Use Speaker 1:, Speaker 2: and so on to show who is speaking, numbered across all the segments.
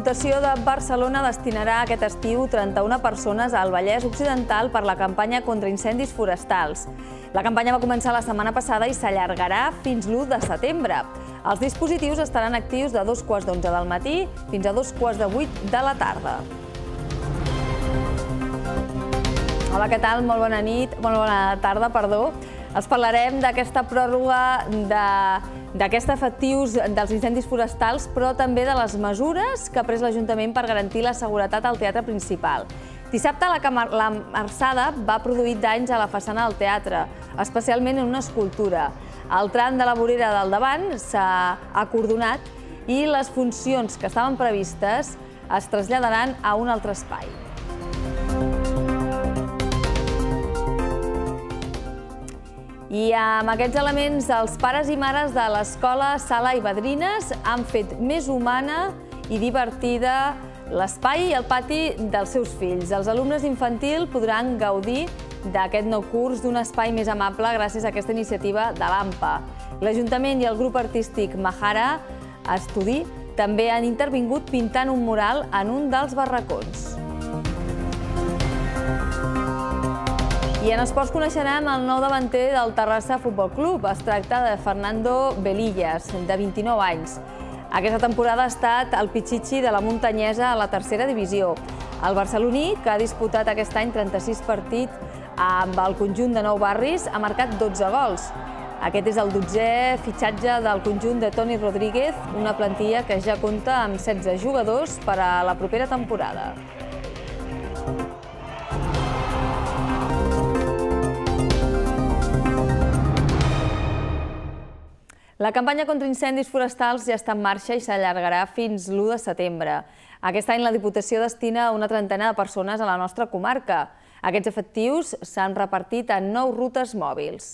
Speaker 1: Diputació de Barcelona destinarà aquest estiu 31 persones al Vallès Occidental per la campanya contra incendis forestals. La campanya va començar la setmana passada i s'allargarà fins l'1 de setembre. Els dispositius estaran actius de dos quarts d'onze del matí fins a dos quarts de vuit de la tarda. Hola, què tal? Molt bona nit, molt bona tarda, perdó. Els parlarem d'aquesta pròrroga d'aquests efectius dels incendis forestals, però també de les mesures que ha pres l'Ajuntament per garantir la seguretat al teatre principal. Dissabte la, la marçada va produir danys a la façana del teatre, especialment en una escultura. El tram de la vorera del davant s'ha acordonat i les funcions que estaven previstes es traslladaran a un altre espai. I amb aquests elements, els pares i mares de l'escola Sala i Badrines han fet més humana i divertida l'espai i el pati dels seus fills. Els alumnes d'infantil podran gaudir d'aquest nou curs d'un espai més amable gràcies a aquesta iniciativa de l'AMPA. L'Ajuntament i el grup artístic Mahara Estudi també han intervingut pintant un mural en un dels barracons. I en esports coneixerem el nou davanter del Terrassa Futbol Club. Es tracta de Fernando Belillas, de 29 anys. Aquesta temporada ha estat el pitxitxi de la muntanyesa a la tercera divisió. El barceloní, que ha disputat aquest any 36 partits amb el conjunt de nou barris, ha marcat 12 gols. Aquest és el dotzè fitxatge del conjunt de Toni Rodríguez, una plantilla que ja compta amb 16 jugadors per a la propera temporada. La campanya contra incendis forestals ja està en marxa i s'allargarà fins l'1 de setembre. Aquest any la Diputació destina una trentena de persones a la nostra comarca. Aquests efectius s'han repartit en nou rutes mòbils.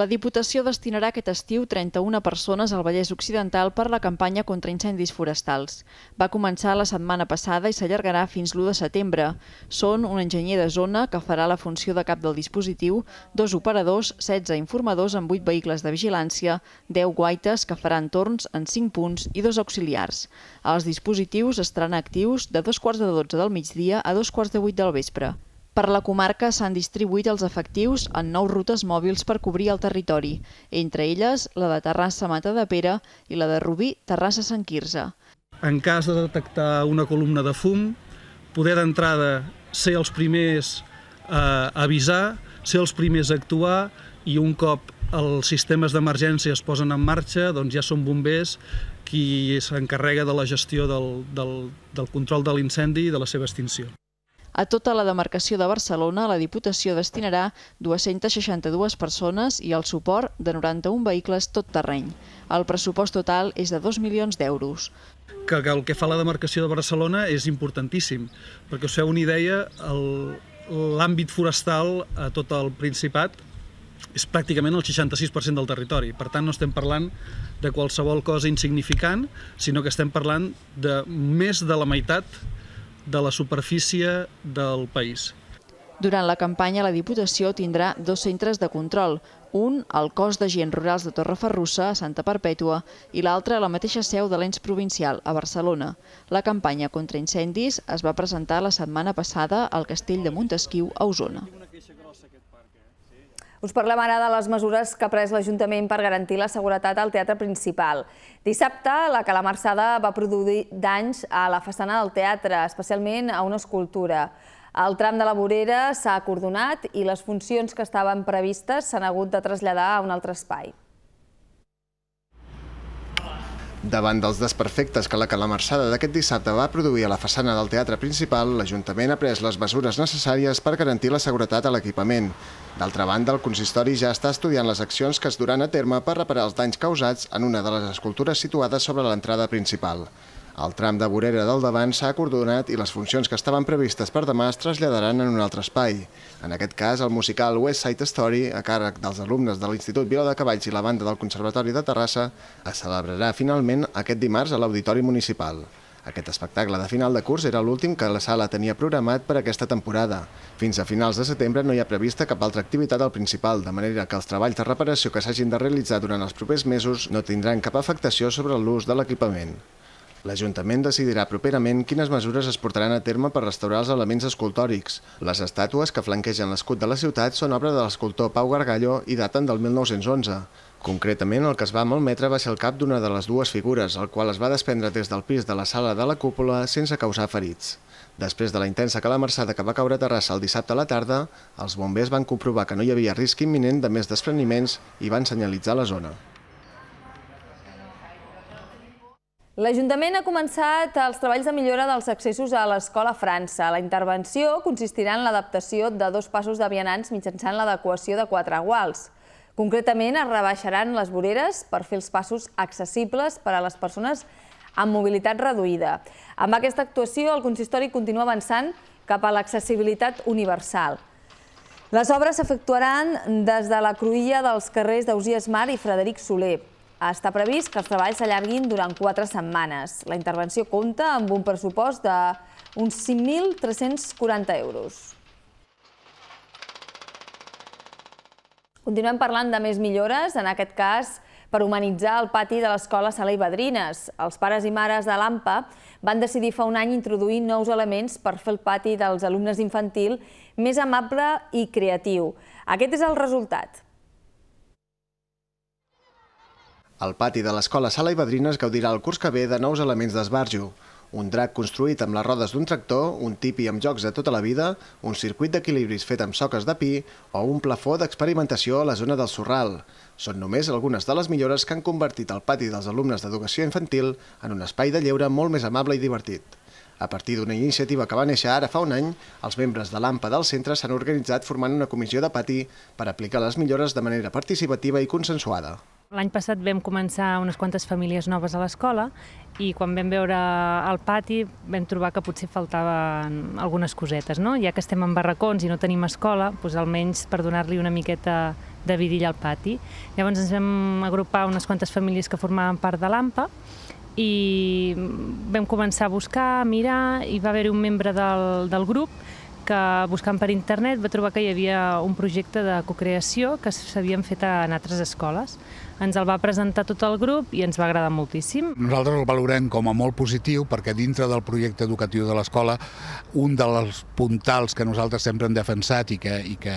Speaker 1: La Diputació destinarà aquest estiu
Speaker 2: 31 persones al Vallès Occidental per la campanya contra incendis forestals. Va començar la setmana passada i s'allargarà fins l'1 de setembre. Són un enginyer de zona que farà la funció de cap del dispositiu, dos operadors, 16 informadors amb 8 vehicles de vigilància, 10 guaites que faran torns en 5 punts i dos auxiliars. Els dispositius estaran actius de dos quarts de 12 del migdia a dos quarts de 8 del vespre. Per la comarca s'han distribuït els efectius en nou rutes mòbils per cobrir el territori, entre elles la de terrassa mata de Pere i la de Rubí-Terrassa-Sant Quirze.
Speaker 3: En cas de detectar una columna de fum, poder d'entrada ser els primers eh, a avisar, ser els primers a actuar i un cop els sistemes d'emergència es posen en marxa, doncs ja són bombers qui s'encarrega de la gestió del, del, del control de l'incendi i de la seva extinció.
Speaker 2: A tota la demarcació de Barcelona, la Diputació destinarà 262 persones i el suport de 91 vehicles tot terreny. El pressupost total és de 2 milions d'euros.
Speaker 3: Que el que fa la demarcació de Barcelona és importantíssim, perquè us feu una idea, l'àmbit forestal a tot el Principat és pràcticament el 66% del territori. Per tant, no estem parlant de qualsevol cosa insignificant, sinó que estem parlant de més de la meitat de la superfície del país.
Speaker 2: Durant la campanya, la Diputació tindrà dos centres de control, un al cos d'agents rurals de Torreferrussa, a Santa Perpètua, i l'altre a la mateixa seu de l'ens provincial, a Barcelona. La campanya contra incendis es va presentar la setmana passada al castell de Montesquieu, a Osona.
Speaker 1: Us parlem ara de les mesures que ha pres l'Ajuntament per garantir la seguretat al teatre principal. Dissabte, la calamarsada va produir danys a la façana del teatre, especialment a una escultura. El tram de la vorera s'ha acordonat i les funcions que estaven previstes s'han hagut de traslladar a un altre espai.
Speaker 4: Davant dels desperfectes que la calamarsada d'aquest dissabte va produir a la façana del teatre principal, l'Ajuntament ha pres les mesures necessàries per garantir la seguretat a l'equipament. D'altra banda, el consistori ja està estudiant les accions que es duran a terme per reparar els danys causats en una de les escultures situades sobre l'entrada principal. El tram de vorera del davant s'ha acordonat i les funcions que estaven previstes per demà es traslladaran en un altre espai. En aquest cas, el musical West Side Story, a càrrec dels alumnes de l'Institut Vila de Cavalls i la banda del Conservatori de Terrassa, es celebrarà finalment aquest dimarts a l'Auditori Municipal. Aquest espectacle de final de curs era l'últim que la sala tenia programat per aquesta temporada. Fins a finals de setembre no hi ha prevista cap altra activitat al principal, de manera que els treballs de reparació que s'hagin de realitzar durant els propers mesos no tindran cap afectació sobre l'ús de l'equipament. L'Ajuntament decidirà properament quines mesures es portaran a terme per restaurar els elements escultòrics. Les estàtues que flanquegen l'escut de la ciutat són obra de l'escultor Pau Gargallo i daten del 1911. Concretament, el que es va malmetre va ser el cap d'una de les dues figures, el qual es va desprendre des del pis de la sala de la cúpula sense causar ferits. Després de la intensa calamarsada que va caure a Terrassa el dissabte a la tarda, els bombers van comprovar que no hi havia risc imminent de més despreniments i van senyalitzar la zona.
Speaker 1: L'Ajuntament ha començat els treballs de millora dels accessos a l'Escola França. La intervenció consistirà en l'adaptació de dos passos de vianants mitjançant l'adequació de quatre guals. Concretament, es rebaixaran les voreres per fer els passos accessibles per a les persones amb mobilitat reduïda. Amb aquesta actuació, el consistori continua avançant cap a l'accessibilitat universal. Les obres s'efectuaran des de la cruïlla dels carrers d'Ausies Mar i Frederic Soler. Està previst que els treballs s'allarguin durant quatre setmanes. La intervenció compta amb un pressupost d'uns 5.340 euros. Continuem parlant de més millores, en aquest cas per humanitzar el pati de l'escola Sala i Badrines. Els pares i mares de l'AMPA van decidir fa un any introduir nous elements per fer el pati dels alumnes d'infantil més amable i creatiu. Aquest és el resultat.
Speaker 4: El pati de l'escola Sala i Badrines gaudirà el curs que ve de nous elements d'esbarjo. Un drac construït amb les rodes d'un tractor, un tipi amb jocs de tota la vida, un circuit d'equilibris fet amb soques de pi o un plafó d'experimentació a la zona del Sorral. Són només algunes de les millores que han convertit el pati dels alumnes d'educació infantil en un espai de lleure molt més amable i divertit. A partir d'una iniciativa que va néixer ara fa un any, els membres de l'AMPA del centre s'han organitzat formant una comissió de pati per aplicar les millores de manera participativa i consensuada.
Speaker 1: L'any passat vam començar unes quantes famílies noves a l'escola i quan vam veure el pati vam trobar que potser faltaven algunes cosetes, no? Ja que estem en barracons i no tenim escola, doncs almenys per donar-li una miqueta de vidilla al pati. Llavors ens vam agrupar unes quantes famílies que formaven part de l'AMPA i vam començar a buscar, a mirar, i va haver-hi un membre del, del grup que buscant per internet va trobar que hi havia un projecte de cocreació que s'havien fet en altres escoles. Ens el va presentar tot el grup
Speaker 5: i ens va agradar moltíssim.
Speaker 4: Nosaltres el valorem com a molt positiu perquè dintre del projecte educatiu de l'escola un dels puntals que nosaltres sempre hem defensat i que, i que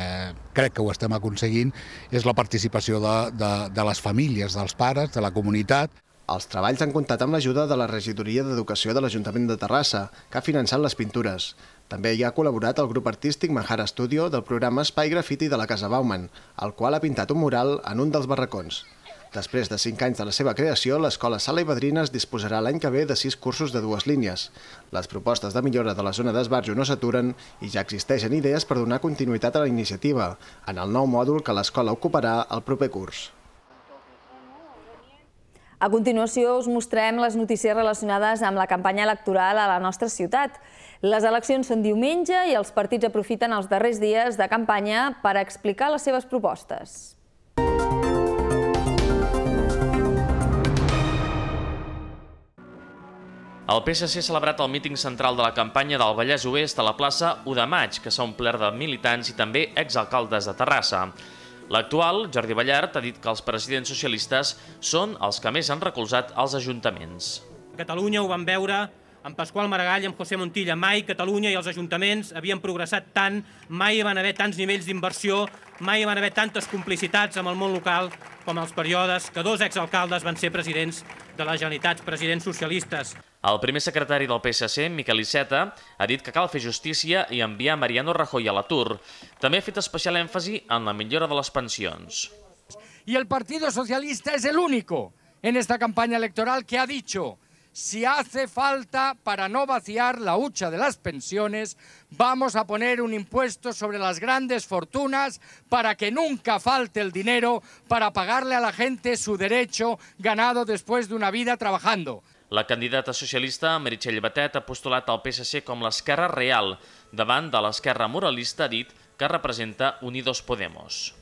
Speaker 4: crec que ho estem aconseguint és la participació de, de, de les famílies, dels pares, de la comunitat. Els treballs han comptat amb l'ajuda de la Regidoria d'Educació de l'Ajuntament de Terrassa, que ha finançat les pintures. També hi ha col·laborat el grup artístic Manhara Studio del programa Espai Graffiti de la Casa Bauman, el qual ha pintat un mural en un dels barracons. Després de 5 anys de la seva creació, l'Escola Sala i es disposarà l'any que ve de 6 cursos de dues línies. Les propostes de millora de la zona d'esbarjo no s'aturen i ja existeixen idees per donar continuïtat a la iniciativa, en el nou mòdul que l'escola ocuparà el proper curs.
Speaker 1: A continuació us mostrem les notícies relacionades amb la campanya electoral a la nostra ciutat. Les eleccions són diumenge i els partits aprofiten els darrers dies de campanya per explicar les seves propostes.
Speaker 5: El PSC ha celebrat el míting central de la campanya del Vallès Oest a la plaça 1 de maig, que s'ha omplert de militants i també exalcaldes de Terrassa. L'actual, Jordi Ballart, ha dit que els presidents socialistes són els que més han recolzat els ajuntaments.
Speaker 6: A Catalunya ho van veure amb Pasqual Maragall, amb José Montilla. Mai Catalunya i els ajuntaments havien progressat tant, mai hi van haver tants nivells d'inversió, mai hi van haver tantes complicitats amb el món local com els períodes que dos exalcaldes van ser
Speaker 5: presidents de les Generalitats, presidents socialistes. El primer secretari del PSC, Miquel Iceta, ha dit que cal fer justícia i enviar Mariano Rajoy a l'atur. També ha fet especial èmfasi en la millora de les pensions. I el Partido Socialista és l'únic en esta campanya electoral que ha dit si hace falta para no vaciar la hucha de las pensiones, vamos a poner un impuesto sobre las grandes fortunas para que nunca falte el dinero para pagarle a la gente su derecho ganado después de una vida trabajando. La candidata socialista Meritxell Batet ha postulado al PSC la escara real davant de l'esquerra moralista ha dit que representa Unidos Podemos.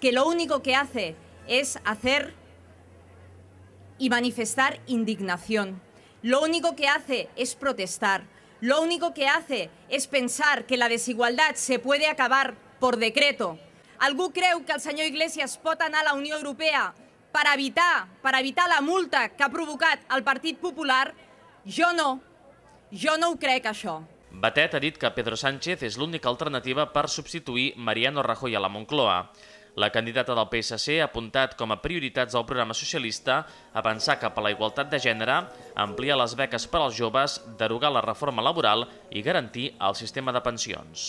Speaker 2: Que lo único que hace es hacer y manifestar indignación lo único que hace es protestar, lo único que hace és pensar que la desigualtat se puede acabar por decreto. Algú creu que el senyor Iglesias pot anar a la Unió Europea per evitar, per evitar la multa que ha provocat el Partit Popular? Jo no. Jo no ho crec, això.
Speaker 5: Batet ha dit que Pedro Sánchez és l'única alternativa per substituir Mariano Rajoy a la Moncloa. La candidata del PSC ha apuntat com a prioritats del programa socialista avançar cap a la igualtat de gènere, ampliar les beques per als joves, derogar la reforma laboral i garantir el sistema de pensions.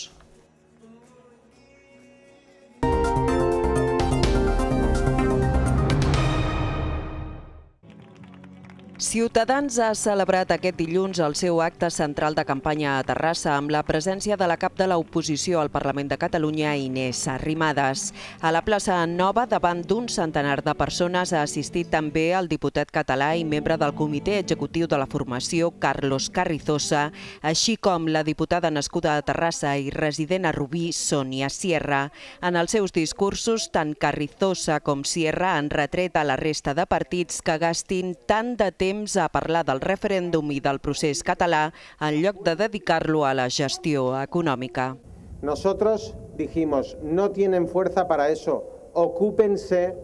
Speaker 7: Ciutadans ha celebrat aquest dilluns el seu acte central de campanya a Terrassa amb la presència de la cap de l'oposició al Parlament de Catalunya, Inés Arrimadas. A la plaça Nova, davant d'un centenar de persones, ha assistit també el diputat català i membre del comitè executiu de la formació, Carlos Carrizosa, així com la diputada nascuda a Terrassa i resident a Rubí, Sònia Sierra. En els seus discursos, tant Carrizosa com Sierra han retret a la resta de partits que gastin tant de temps temps ha parlar del referéndum y del procés català en lloc de dedicarlo a la gestión económica.
Speaker 8: Nosotros dijimos, no tienen fuerza para eso, ocúpense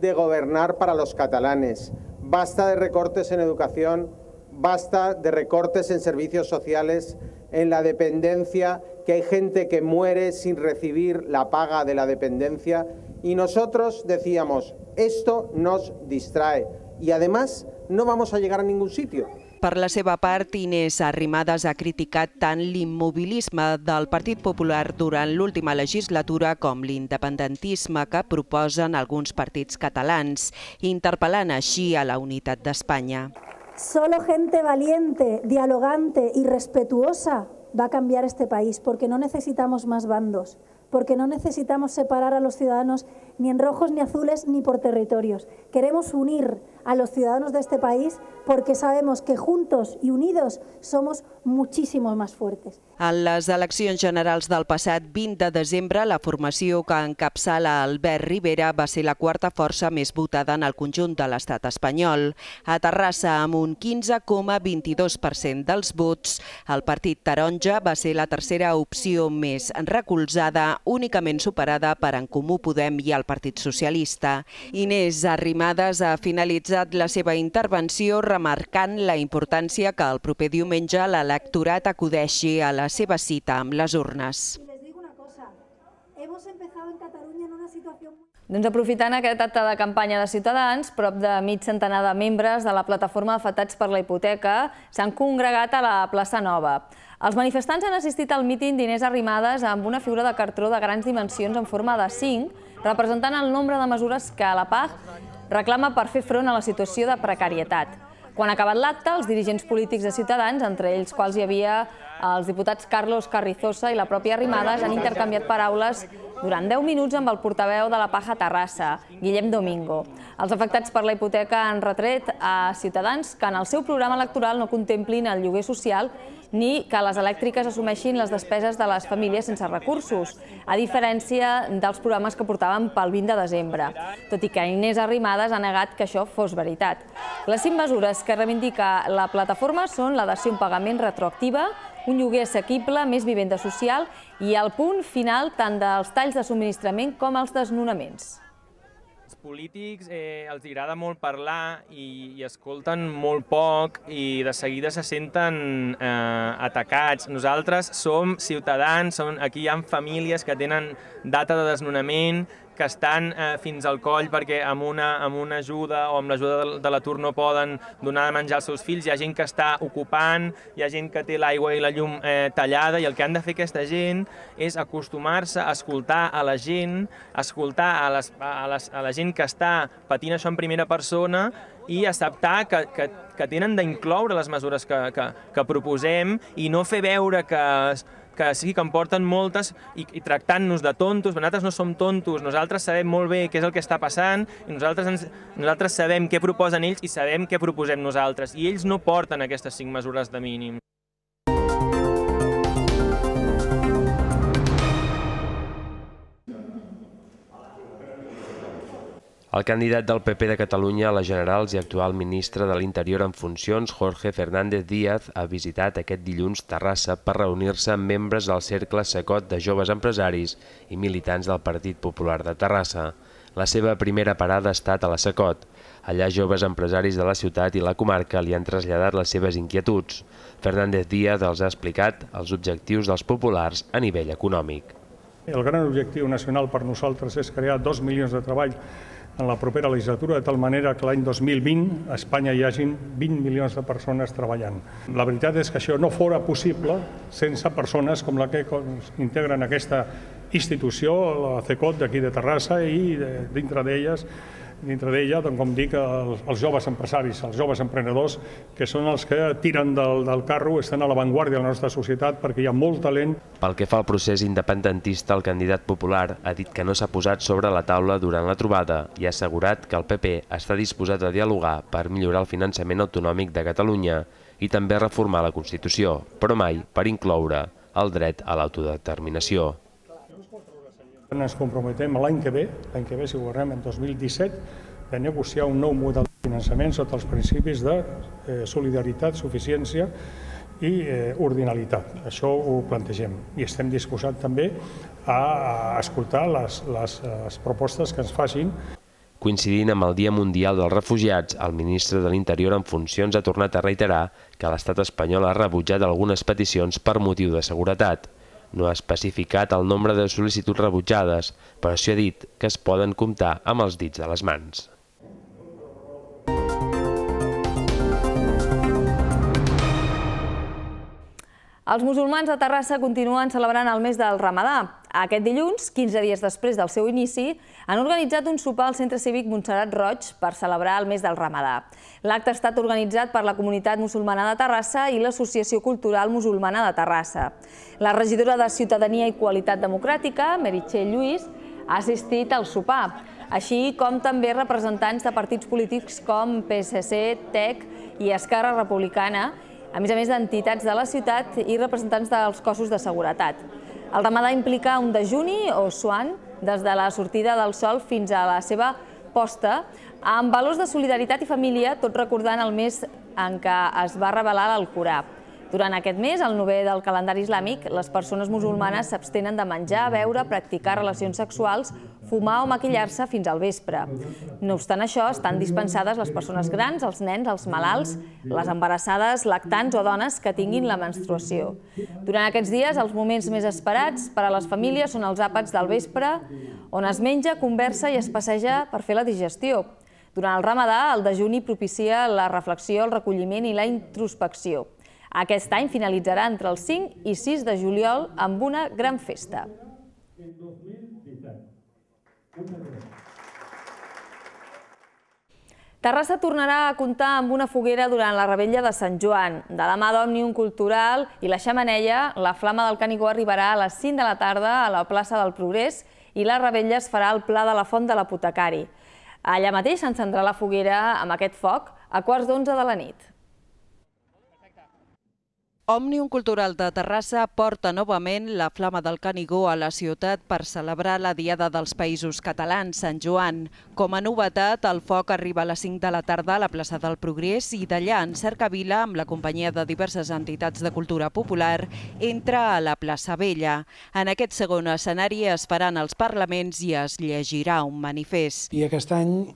Speaker 8: de gobernar para los catalanes. Basta de recortes en educación, basta de recortes en servicios sociales, en la dependencia, que hay gente que muere sin recibir la paga de la dependencia. Y nosotros decíamos, esto nos distrae. y además no vamos a llegar a ningún sitio.
Speaker 7: Per la seva part, Inés Arrimadas ha criticat tant l'immobilisme del Partit Popular durant l'última legislatura com l'independentisme que proposen alguns partits catalans, interpel·lant així a la unitat d'Espanya.
Speaker 1: Solo gente valiente, dialogante y respetuosa va a cambiar este país, porque no necesitamos más bandos porque no necesitamos separar a los ciudadanos ni en rojos ni azules ni por territorios. Queremos unir a los ciudadanos de este país porque sabemos que juntos y unidos somos muchísimo más fuertes.
Speaker 7: En les eleccions generals del passat 20 de desembre, la formació que encapçala Albert Rivera va ser la quarta força més votada en el conjunt de l'estat espanyol. A Terrassa, amb un 15,22% dels vots, el partit taronja va ser la tercera opció més recolzada únicament superada per En Comú Podem i el Partit Socialista. Inés Arrimadas ha finalitzat la seva intervenció remarcant la importància que el proper diumenge l'electorat acudeixi a la seva cita amb les urnes. Les digo
Speaker 1: una cosa, hemos empezado en Cataluña en una situación doncs aprofitant aquest acte de campanya de Ciutadans, prop de mig centenar de membres de la plataforma Afetats per la Hipoteca s'han congregat a la plaça Nova. Els manifestants han assistit al mítin diners arrimades amb una figura de cartró de grans dimensions en forma de 5, representant el nombre de mesures que la PAH reclama per fer front a la situació de precarietat. Quan ha acabat l'acte, els dirigents polítics de Ciutadans, entre ells quals hi havia els diputats Carlos Carrizosa i la pròpia Arrimadas, han intercanviat paraules durant 10 minuts amb el portaveu de la Paja Terrassa, Guillem Domingo. Els afectats per la hipoteca han retret a ciutadans que en el seu programa electoral no contemplin el lloguer social ni que les elèctriques assumeixin les despeses de les famílies sense recursos, a diferència dels programes que portaven pel 20 de desembre, tot i que Inés Arrimadas ha negat que això fos veritat. Les cinc mesures que reivindica la plataforma són la dació un pagament retroactiva, un lloguer assequible, més vivenda social i el punt final tant dels talls de subministrament com els desnonaments.
Speaker 6: Els polítics eh, els agrada molt parlar i, i escolten molt poc i de seguida se senten eh, atacats. Nosaltres som ciutadans, som, aquí hi ha famílies que tenen data de desnonament, que estan eh, fins al coll perquè amb una, amb una ajuda o amb l'ajuda de, de l'atur no poden donar de menjar als seus fills, hi ha gent que està ocupant, hi ha gent que té l'aigua i la llum eh, tallada i el que han de fer aquesta gent és acostumar-se a escoltar a la gent, escoltar a, les, a, les, a la gent que està patint això en primera persona i acceptar que, que, que tenen d'incloure les mesures que, que, que proposem i no fer veure que que sí que en porten moltes i, i tractant-nos de tontos, nosaltres no som tontos, nosaltres sabem molt bé què és el que està passant i nosaltres, ens, nosaltres sabem què proposen ells i sabem què proposem nosaltres i ells no porten aquestes cinc mesures de mínim.
Speaker 9: El candidat del PP de Catalunya a les Generals i actual ministre de l'Interior en funcions, Jorge Fernández Díaz, ha visitat aquest dilluns Terrassa per reunir-se amb membres del Cercle Sacot de Joves Empresaris i militants del Partit Popular de Terrassa. La seva primera parada ha estat a la Sacot. Allà joves empresaris de la ciutat i la comarca li han traslladat les seves inquietuds. Fernández Díaz els ha explicat els objectius dels populars a nivell econòmic.
Speaker 10: El gran objectiu nacional per nosaltres és crear dos milions de treball en la propera legislatura, de tal manera que l'any 2020 a Espanya hi hagin 20 milions de persones treballant. La veritat és que això no fora possible sense persones com la que integren aquesta institució, la CECOT d'aquí de Terrassa i dintre d'elles dintre d'ella, doncs, com dic, els, els joves empresaris, els joves emprenedors, que són els que tiren del, del carro, estan a l'avantguàrdia de la nostra societat perquè hi ha molt talent.
Speaker 9: Pel que fa al procés independentista, el candidat popular ha dit que no s'ha posat sobre la taula durant la trobada i ha assegurat que el PP està disposat a dialogar per millorar el finançament autonòmic de Catalunya i també reformar la Constitució, però mai per incloure el dret a l'autodeterminació.
Speaker 10: Ens comprometem l'any que ve, l'any que ve si governem en 2017, de negociar un nou model de finançament sota els principis de eh, solidaritat, suficiència i eh, ordinalitat. Això ho plantegem i estem disposats també a, a escoltar les, les, les propostes que ens facin.
Speaker 9: Coincidint amb el Dia Mundial dels Refugiats, el ministre de l'Interior en funcions ha tornat a reiterar que l'estat espanyol ha rebutjat algunes peticions per motiu de seguretat. No ha especificat el nombre de sol·licituds rebutjades, però s'hi ha dit que es poden comptar amb els dits de les mans.
Speaker 1: Els musulmans de Terrassa continuen celebrant el mes del Ramadà, aquest dilluns, 15 dies després del seu inici, han organitzat un sopar al Centre Cívic Montserrat Roig per celebrar el mes del Ramadà. L'acte ha estat organitzat per la Comunitat Musulmana de Terrassa i l'Associació Cultural Musulmana de Terrassa. La regidora de Ciutadania i Qualitat Democràtica, Meritxell Lluís, ha assistit al sopar, així com també representants de partits polítics com PSC, TEC i Esquerra Republicana, a més a més d'entitats de la ciutat i representants dels cossos de seguretat. El ramadà implica un dejuni o suan des de la sortida del sol fins a la seva posta, amb valors de solidaritat i família, tot recordant el mes en què es va revelar l'Alcorà. Durant aquest mes, el novè del calendari islàmic, les persones musulmanes s'abstenen de menjar, beure, practicar relacions sexuals, fumar o maquillar-se fins al vespre. No obstant això, estan dispensades les persones grans, els nens, els malalts, les embarassades, lactants o dones que tinguin la menstruació. Durant aquests dies, els moments més esperats per a les famílies són els àpats del vespre, on es menja, conversa i es passeja per fer la digestió. Durant el ramadà, el dejuni propicia la reflexió, el recolliment i la introspecció. Aquest any finalitzarà entre el 5 i 6 de juliol amb una gran festa. Terrassa tornarà a comptar amb una foguera durant la rebella de Sant Joan. De la mà d'Òmnium Cultural i la Xamanella, la Flama del Canigó arribarà a les 5 de la tarda a la plaça del Progrés i la rebella es farà al Pla de la Font de l'Apotecari. Allà mateix s'encendrà la foguera amb aquest foc a quarts d'onze de la nit.
Speaker 7: Òmnium Cultural de Terrassa porta novament la Flama del Canigó a la ciutat per celebrar la Diada dels Països Catalans, Sant Joan. Com a novetat, el foc arriba a les 5 de la tarda a la plaça del Progrés i d'allà en Cercavila, amb la companyia de diverses entitats de cultura popular, entra a la plaça Vella. En aquest segon escenari es faran els parlaments i es llegirà
Speaker 3: un manifest. I aquest any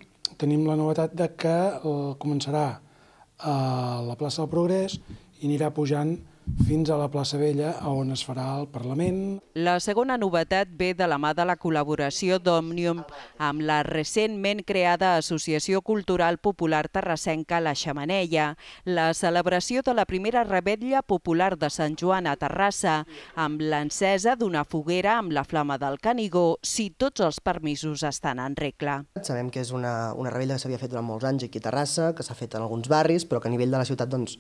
Speaker 3: tenim la novetat de que eh, començarà a eh, la plaça del Progrés i anirà pujant fins a la plaça Vella, on es farà el Parlament.
Speaker 7: La segona novetat ve de la mà de la col·laboració d'Òmnium amb la recentment creada Associació Cultural Popular Terrassenca La Xamanella, la celebració de la primera rebetlla popular de Sant Joan a Terrassa, amb l'encesa d'una foguera amb la flama del Canigó, si tots els permisos estan en regla. Sabem que és una, una rebella que s'havia fet durant molts anys aquí a Terrassa, que s'ha fet en alguns barris, però que a nivell de la ciutat doncs,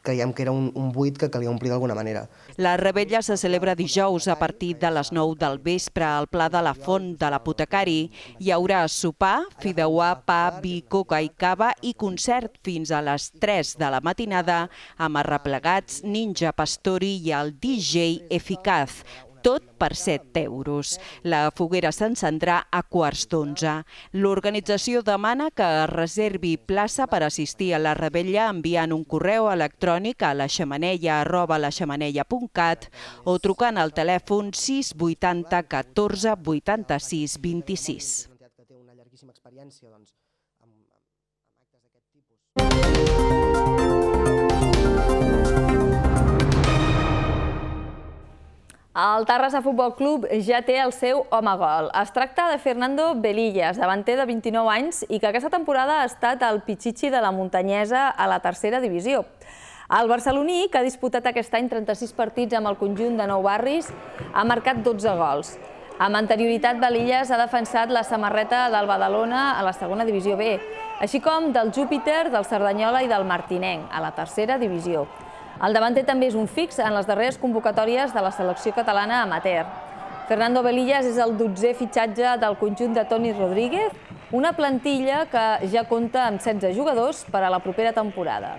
Speaker 7: creiem que era un, un buit que calia omplir d'alguna manera. La rebella se celebra dijous a partir de les 9 del vespre al Pla de la Font de l'Apotecari. Hi haurà sopar, fideuà, pa, vi, coca i cava i concert fins a les 3 de la matinada amb arreplegats, ninja, pastori i el DJ Eficaz tot per 7 euros. La foguera s'encendrà a quarts d'onze. L'organització demana que es reservi plaça per assistir a la rebella enviant un correu electrònic a la arroba laxemeneia.cat o trucant al telèfon 680 14 86 26. Té experiència doncs, amb, actes d'aquest tipus.
Speaker 1: El Terrassa Futbol Club ja té el seu home gol. Es tracta de Fernando Belillas, davanter de 29 anys i que aquesta temporada ha estat el pitxitxi de la muntanyesa a la tercera divisió. El barceloní, que ha disputat aquest any 36 partits amb el conjunt de nou barris, ha marcat 12 gols. Amb anterioritat, Belillas ha defensat la samarreta del Badalona a la segona divisió B, així com del Júpiter, del Cerdanyola i del Martinenc a la tercera divisió. El davanter també és un fix en les darreres convocatòries de la selecció catalana amateur. Fernando Belillas és el dotzer fitxatge del conjunt de Toni Rodríguez, una plantilla que ja compta amb 16 jugadors per a la propera temporada.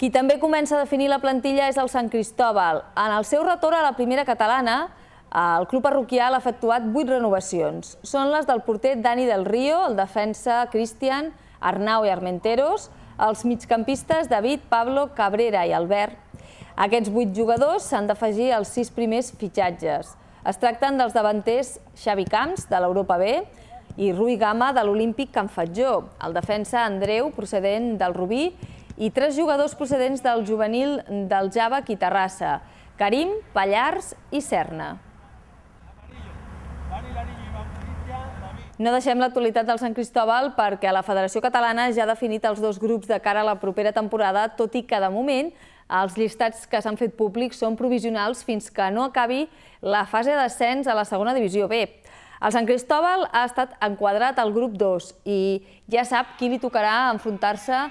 Speaker 1: Qui també comença a definir la plantilla és el Sant Cristòbal. En el seu retorn a la primera catalana, Eh, el club parroquial ha efectuat vuit renovacions. Són les del porter Dani del Río, el defensa Cristian, Arnau i Armenteros, els migcampistes David, Pablo, Cabrera i Albert. Aquests vuit jugadors s'han d'afegir als sis primers fitxatges. Es tracten dels davanters Xavi Camps, de l'Europa B, i Rui Gama, de l'Olímpic Can Fatjó, el defensa Andreu, procedent del Rubí, i tres jugadors procedents del juvenil del Java Quitarrassa, Karim, Pallars i Serna. No deixem l'actualitat del Sant Cristòbal perquè la Federació Catalana ja ha definit els dos grups de cara a la propera temporada, tot i que de moment els llistats que s'han fet públics són provisionals fins que no acabi la fase d'ascens a la segona divisió B. El Sant Cristòbal ha estat enquadrat al grup 2 i ja sap qui li tocarà enfrontar-se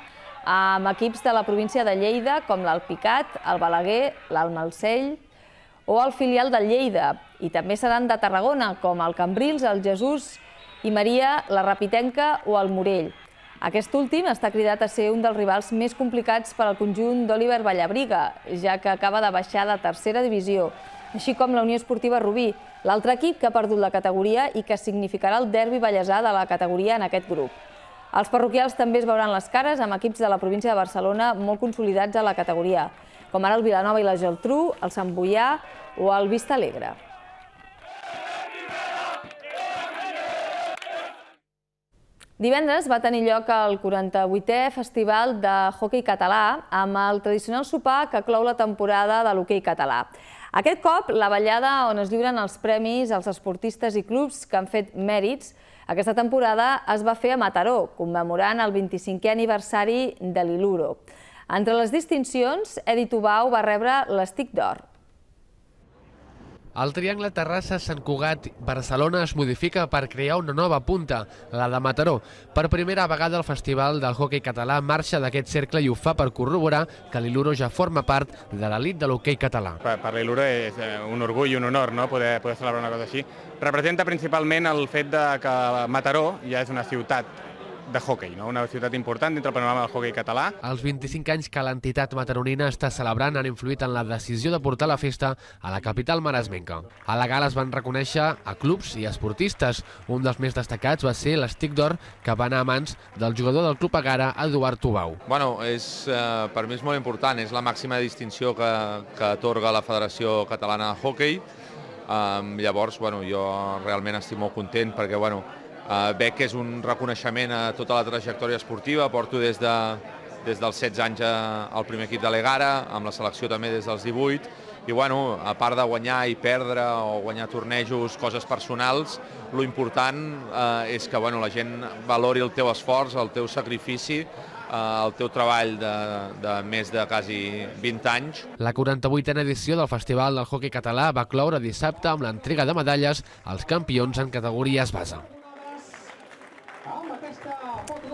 Speaker 1: amb equips de la província de Lleida, com l'Alpicat, el Balaguer, l'Almalcell o el filial de Lleida. I també seran de Tarragona, com el Cambrils, el Jesús i Maria, la Rapitenca o el Morell. Aquest últim està cridat a ser un dels rivals més complicats per al conjunt d'Oliver Vallabriga, ja que acaba de baixar de tercera divisió, així com la Unió Esportiva Rubí, l'altre equip que ha perdut la categoria i que significarà el derbi ballesà de la categoria en aquest grup. Els parroquials també es veuran les cares amb equips de la província de Barcelona molt consolidats a la categoria, com ara el Vilanova i la Geltrú, el Sant Boià o el Vista Alegre. Divendres va tenir lloc el 48è Festival de Hockey Català amb el tradicional sopar que clou la temporada de l'hoquei català. Aquest cop, la ballada on es lliuren els premis als esportistes i clubs que han fet mèrits, aquesta temporada es va fer a Mataró, commemorant el 25è aniversari de l'Iluro. Entre les distincions, Edi Tubau va rebre l'Estic d'Or,
Speaker 4: el triangle Terrassa-Sant Cugat-Barcelona es modifica per crear una nova punta, la de Mataró. Per primera vegada el Festival del Hockey Català marxa d'aquest cercle i ho fa per corroborar que l'Iluro ja forma part de l'elit de l'hoquei català.
Speaker 9: Per, per l'Iluro
Speaker 4: és eh, un orgull i un honor no? poder, poder celebrar una cosa així. Representa principalment el fet de que Mataró ja és una ciutat de hockey, no? una ciutat important dintre el panorama del hockey català. Els 25 anys que l'entitat mataronina està celebrant han influït en la decisió de portar la festa a la capital maresmenca. A la gala es van reconèixer a clubs i esportistes. Un dels més destacats va ser l'estic d'or que va anar a mans del jugador del Club Agara, Eduard Tubau.
Speaker 9: Bueno, és, eh, per mi és molt important, és la màxima distinció que, que atorga la Federació Catalana de Hockey. Um, llavors, bueno, jo realment estic molt content perquè bueno, Uh, eh, veig que és un reconeixement a tota la trajectòria esportiva, porto des, de, des dels 16 anys eh, al primer equip de l'Egara, amb la selecció també des dels 18, i bueno, a part de guanyar i perdre o guanyar tornejos, coses personals, lo important eh, és que bueno, la gent valori el teu esforç, el teu sacrifici, eh, el teu treball de, de més de quasi 20 anys.
Speaker 4: La 48a edició del Festival del Hockey Català va cloure dissabte amb l'entrega de medalles als campions en categories base.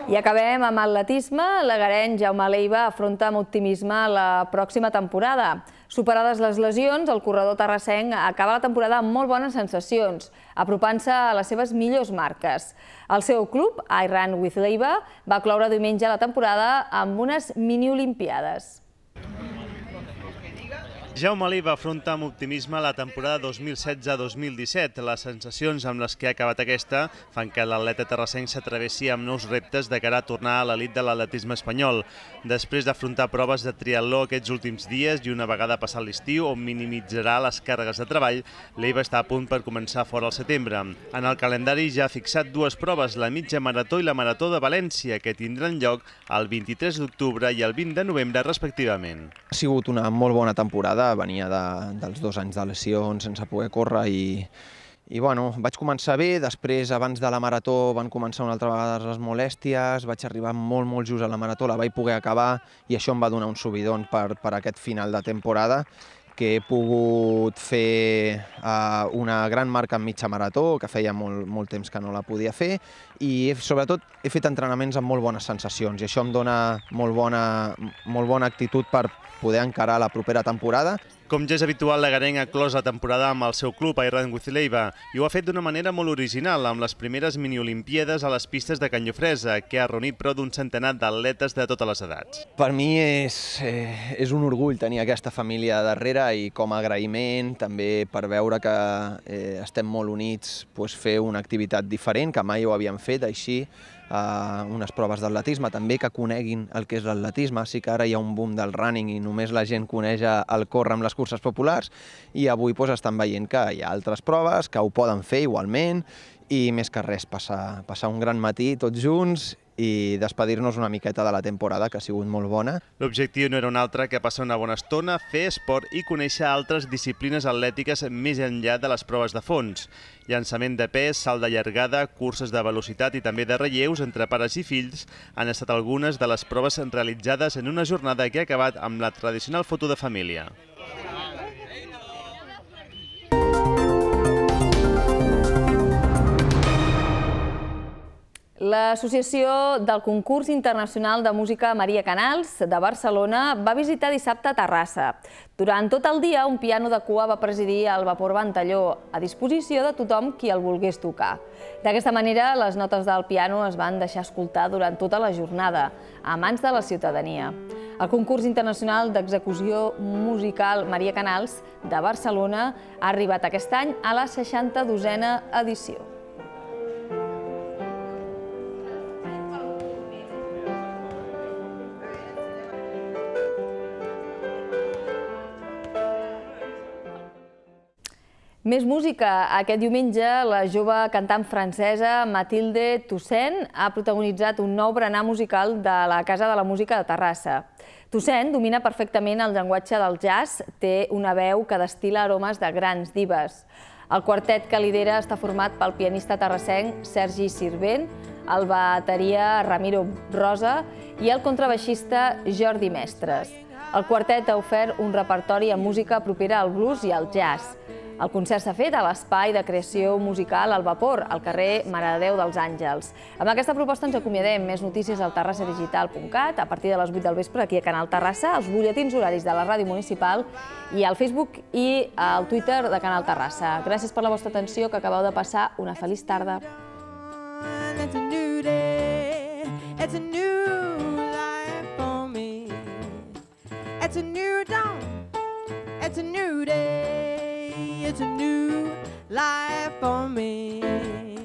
Speaker 1: I acabem amb atletisme. L'agarenc Jaume Leiva afronta amb optimisme la pròxima temporada. Superades les lesions, el corredor terrassenc acaba la temporada amb molt bones sensacions, apropant-se a les seves millors marques. El seu club, I Run with Leiva, va cloure diumenge la temporada amb unes mini-olimpiades.
Speaker 11: Jaume Ali va afrontar amb optimisme la temporada 2016-2017. Les sensacions amb les que ha acabat aquesta fan que l'atleta terrassenc s'atrevessi amb nous reptes de cara a tornar a l'elit de l'atletisme espanyol. Després d'afrontar proves de triatló aquests últims dies i una vegada passat l'estiu, on minimitzarà les càrregues de treball, l'ell va estar a punt per començar fora al setembre. En el calendari ja ha fixat dues proves, la mitja marató i la marató de València, que tindran lloc el 23 d'octubre i el 20 de novembre, respectivament.
Speaker 8: Ha sigut una molt bona temporada venia de, dels dos anys de lesions sense poder córrer i, i bueno, vaig començar bé, després abans de la marató van començar una altra vegada les molèsties, vaig arribar molt molt just a la marató, la vaig poder acabar i això em va donar un subidon per, per aquest final de temporada que he pogut fer eh, una gran marca en mitja marató, que feia molt, molt temps que no la podia fer, i he, eh, sobretot he fet entrenaments amb molt bones sensacions, i això em dona molt bona, molt bona actitud per, poder encarar la propera temporada.
Speaker 11: Com ja és habitual, la Garenga clos la temporada amb el seu club, Airan Guzileiva, i ho ha fet d'una manera molt original, amb les primeres miniolimpiades a les pistes de Canyofresa, que ha reunit prou d'un centenar d'atletes de totes les edats.
Speaker 8: Per mi és, eh, és un orgull tenir aquesta família darrere i com a agraïment, també per veure que eh, estem molt units, pues, fer una activitat diferent, que mai ho havíem fet així, eh, unes proves d'atletisme, també que coneguin el que és l'atletisme. Sí que ara hi ha un boom del running i només la gent coneix el córrer amb les curses populars i avui doncs, estan veient que hi ha altres proves, que ho poden fer igualment i més que res, passar, passar un gran matí tots junts i despedir-nos una miqueta de la temporada, que ha sigut molt
Speaker 11: bona. L'objectiu no era un altre que passar una bona estona, fer esport i conèixer altres disciplines atlètiques més enllà de les proves de fons. Llançament de pes, salt de llargada, curses de velocitat i també de relleus entre pares i fills han estat algunes de les proves realitzades en una jornada que ha acabat amb la tradicional foto de família.
Speaker 1: L'Associació del Concurs Internacional de Música Maria Canals de Barcelona va visitar dissabte Terrassa. Durant tot el dia, un piano de cua va presidir el vapor Ventalló, a disposició de tothom qui el volgués tocar. D'aquesta manera, les notes del piano es van deixar escoltar durant tota la jornada, a mans de la ciutadania. El concurs internacional d'execució musical Maria Canals de Barcelona ha arribat aquest any a la 62a edició. Més música. Aquest diumenge, la jove cantant francesa Mathilde Toussaint ha protagonitzat un nou berenar musical de la Casa de la Música de Terrassa. Toussaint domina perfectament el llenguatge del jazz, té una veu que destila aromes de grans divas. El quartet que lidera està format pel pianista terrassenc Sergi Sirvent, el bateria Ramiro Rosa i el contrabaixista Jordi Mestres. El quartet ha ofert un repertori amb música propera al blues i al jazz. El concert s'ha fet a l'espai de creació musical Al Vapor, al carrer Mare de Déu dels Àngels. Amb aquesta proposta ens acomiadem. Més notícies al terrassadigital.cat a partir de les 8 del vespre aquí a Canal Terrassa, els bulletins horaris de la ràdio municipal i al Facebook i al Twitter de Canal Terrassa. Gràcies per la vostra atenció, que acabeu de passar una feliç tarda.
Speaker 6: it's a new life for me. It's a new dawn, it's a new day. it's a new life for me.